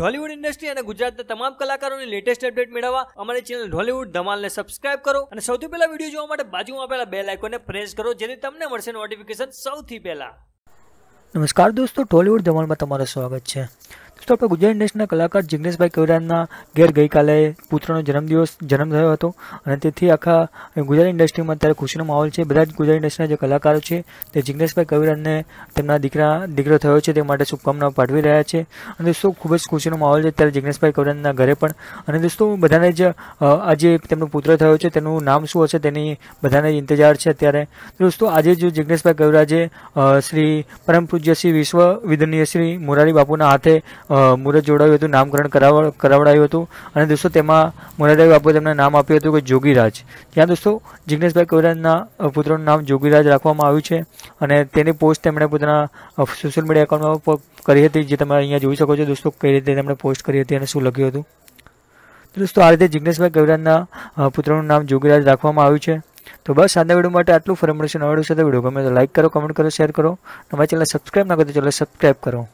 Dhollywood industry અને ગુજરાતના તમામ કલાકારોની લેટેસ્ટ અપડેટ મેળવવા અમારી ચેનલ ઢોલિવૂડ ધમાલને સબસ્ક્રાઇબ કરો અને સૌથી પહેલા વિડીયો જોવા માટે બાજુમાં આપેલા બેલ આઇકોનને પ્રેસ કરો જેથી તમને મળશે નોટિફિકેશન સૌથી પહેલા નમસ્કાર દોસ્તો ઢોલિવૂડ ધમાલમાં તમારું સ્વાગત છે તો આપણે ગુજરાત ઇન્ડસ્ટ્રીના કલાકાર જિગ્નેશભાઈ કવિરાજના ઘેર ગઈકાલે પુત્રનો જન્મદિવસ જન્મ થયો હતો અને તેથી આખા ગુજરાત ઇન્ડસ્ટ્રીમાં અત્યારે ખુશીનો માહોલ છે બધા જ ગુજરાત ઇન્ડસ્ટ્રીના જે કલાકારો છે તે જિગ્નેશભાઈ કવિરાજને તેમના દીકરા દીકરો થયો છે તે માટે શુભકામનાઓ પાઠવી રહ્યા છે અને દોસ્તો ખૂબ જ ખુશીનો માહોલ છે ત્યારે જિગ્નેશભાઈ કવિરાજના ઘરે પણ અને દોસ્તો બધાને જ આજે તેમનો પુત્ર થયો છે તેનું નામ શું હશે તેની બધાને ઇંતજાર છે અત્યારે દોસ્તો આજે જો જિગ્નેશભાઈ કવિરાજે શ્રી પરમ પૂજ્ય શ્રી વિશ્વ વિદનીય શ્રી મોરારી બાપુના હાથે મુહૂર્ત જોડાયું હતું નામકરણ કરાવડાયું હતું અને દોસ્તો તેમાં મોરારભાઈ બાપુએ તેમને નામ આપ્યું હતું કે જોગીરાજ ત્યાં દોસ્તો જિગ્નેશભાઈ કવિરાજના પુત્રનું નામ જોગીરાજ રાખવામાં આવ્યું છે અને તેની પોસ્ટ તેમણે પોતાના સોશિયલ મીડિયા એકાઉન્ટમાં કરી હતી જે તમે અહીંયા જોઈ શકો છો દોસ્તો કઈ રીતે તેમણે પોસ્ટ કરી હતી અને શું લખ્યું હતું દોસ્તો આ રીતે જિગ્નેશભાઈ કવિરાજના પુત્રનું નામ જોગીરાજ રાખવામાં આવ્યું છે તો બસ આજના વિડીયો માટે આટલું ફરી મળશે નવા વિડીયો વિડીયો ગમે તો લાઇક કરો કમેન્ટ કરો શેર કરો અમારી ચેનલ સબસ્ક્રાઈબ ના કરો તો ચેનલ સબસ્ક્રાઈબ કરો